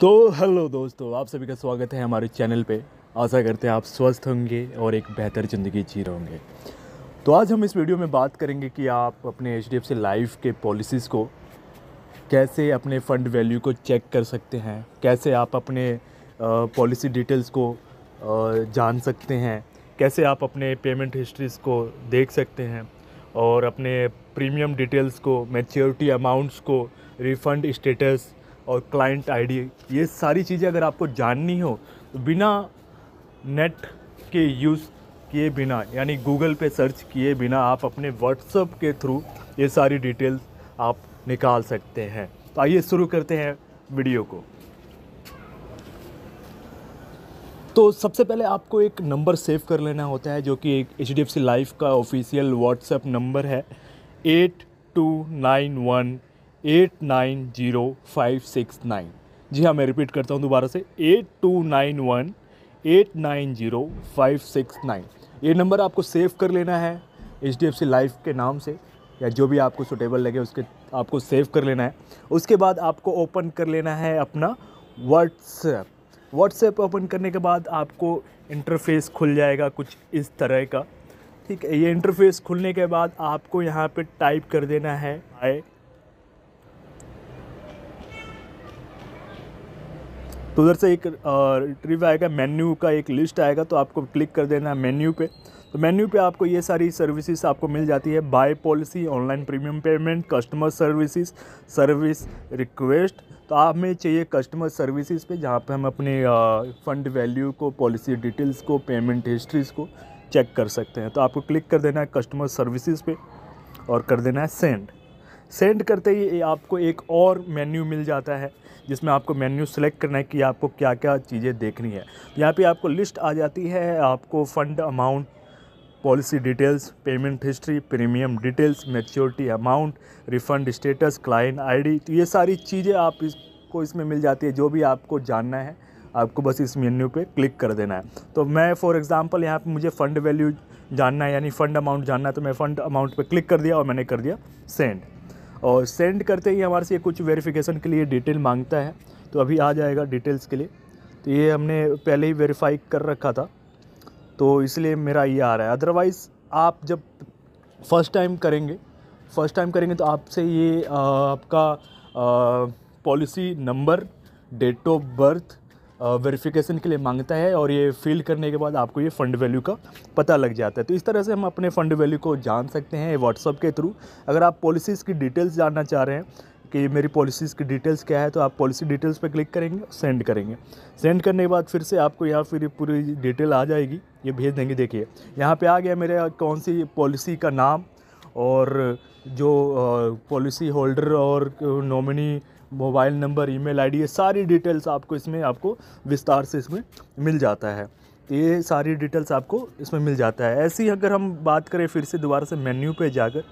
तो हेलो दोस्तों आप सभी का स्वागत है हमारे चैनल पे आशा करते हैं आप स्वस्थ होंगे और एक बेहतर ज़िंदगी जी रहे होंगे तो आज हम इस वीडियो में बात करेंगे कि आप अपने H D F C life के पॉलिसीज़ को कैसे अपने फ़ंड वैल्यू को चेक कर सकते हैं कैसे आप अपने पॉलिसी डिटेल्स को जान सकते हैं कैसे आप अपने पेमेंट हिस्ट्रीज़ को देख सकते हैं और अपने प्रीमियम डिटेल्स को मेच्योरिटी अमाउंट्स को रिफ़ंड स्टेटस और क्लाइंट आईडी ये सारी चीज़ें अगर आपको जाननी हो तो बिना नेट के यूज़ किए बिना यानी गूगल पे सर्च किए बिना आप अपने व्हाट्सअप के थ्रू ये सारी डिटेल्स आप निकाल सकते हैं तो आइए शुरू करते हैं वीडियो को तो सबसे पहले आपको एक नंबर सेव कर लेना होता है जो कि एक H D F C life का ऑफिशियल व्हाट्सएप नंबर है eight two nine one eight nine zero five six nine जी हाँ मैं रिपीट करता हूँ दोबारा से eight two nine one eight nine zero five six nine ये नंबर आपको सेव कर लेना है H D F C life के नाम से या जो भी आपको सुटेबल लगे उसके आपको सेव कर लेना है उसके बाद आपको ओपन कर लेना है अपना व्हाट्सएप व्हाट्सएप ओपन करने के बाद आपको इंटरफेस खुल जाएगा कुछ इस तरह का ठीक है ये इंटरफेस खुलने के बाद आपको यहाँ पे टाइप कर देना है आई तो उधर से एक ट्रिप आएगा मेन्यू का एक लिस्ट आएगा तो आपको क्लिक कर देना है मेन्यू पे तो मेन्यू पे आपको ये सारी सर्विसेज आपको मिल जाती है buy policy online premium payment customer services service request तो आप में चाहिए कस्टमर सर्विसेज पे जहाँ पे हम अपने फ़ंड वैल्यू को पॉलिसी डिटेल्स को पेमेंट हिस्ट्रीज़ को चेक कर सकते हैं तो आपको क्लिक कर देना है कस्टमर सर्विसेज पे और कर देना है सेंड सेंड करते ही आपको एक और मेन्यू मिल जाता है जिसमें आपको मेन्यू सेलेक्ट करना है कि आपको क्या क्या चीज़ें देखनी है यहाँ पे आपको लिस्ट आ जाती है आपको fund amount policy details payment history premium details maturity amount refund status client ID तो ये सारी चीज़ें आप इसको इसमें मिल जाती है जो भी आपको जानना है आपको बस इस मेन्यू पे क्लिक कर देना है तो मैं फॉर एग्ज़ाम्पल यहाँ पे मुझे फ़ंड वैल्यू जानना है यानी फ़ंड अमाउंट जानना है तो मैं फ़ंड अमाउंट पे क्लिक कर दिया और मैंने कर दिया सेंड और सेंड करते ही हमारे से कुछ वेरिफिकेशन के लिए डिटेल मांगता है तो अभी आ जाएगा डिटेल्स के लिए तो ये हमने पहले ही वेरीफाई कर रखा था तो इसलिए मेरा ये आ रहा है अदरवाइज़ आप जब फर्स्ट टाइम करेंगे फर्स्ट टाइम करेंगे तो आपसे ये आ, आपका policy number date of birth verification के लिए मांगता है और ये फिल करने के बाद आपको ये फ़ंड वैल्यू का पता लग जाता है तो इस तरह से हम अपने फ़ंड वैल्यू को जान सकते हैं व्हाट्सअप के थ्रू अगर आप पॉलिसीज़ की डिटेल्स जानना चाह रहे हैं कि मेरी पॉलिसीज़ की डिटेल्स क्या है तो आप पॉलिसी डिटेल्स पर क्लिक करेंगे और सेंड करेंगे सेंड करने के बाद फिर से आपको यहाँ फिर पूरी डिटेल आ जाएगी ये भेज देंगे देखिए यहाँ पर आ गया मेरे कौन सी पॉलिसी का नाम और जो पॉलिसी होल्डर और nominee mobile number email ID ये सारी डिटेल्स आपको इसमें आपको विस्तार से इसमें मिल जाता है तो ये सारी डिटेल्स आपको इसमें मिल जाता है ऐसे ही अगर हम बात करें फिर से दोबारा से मेन्यू पे जाकर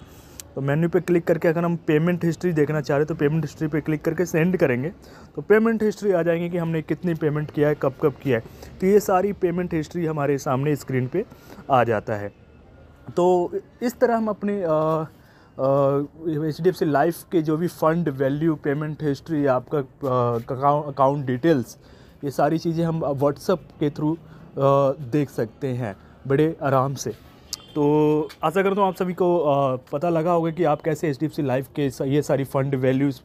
तो मेन्यू पे क्लिक करके अगर हम पेमेंट हिस्ट्री देखना चाह रहे तो पेमेंट हिस्ट्री पे क्लिक करके सेंड करेंगे तो पेमेंट हिस्ट्री आ जाएंगे कि हमने कितनी पेमेंट किया है कब कब किया है तो ये सारी पेमेंट हिस्ट्री हमारे सामने स्क्रीन पर आ जाता है तो इस तरह हम अपने H D F C life के जो भी फ़ंड वैल्यू पेमेंट हिस्ट्री आपका अकाउंट डिटेल्स ये सारी चीज़ें हम व्हाट्सअप के थ्रू देख सकते हैं बड़े आराम से तो आशा करता हूँ आप सभी को पता लगा होगा कि आप कैसे H D F C life के ये सारी फ़ंड वैल्यूज़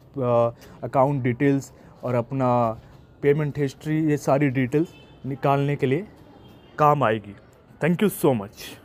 अकाउंट डिटेल्स और अपना पेमेंट हिस्ट्री ये सारी डिटेल्स निकालने के लिए काम आएगी थैंक यू सो मच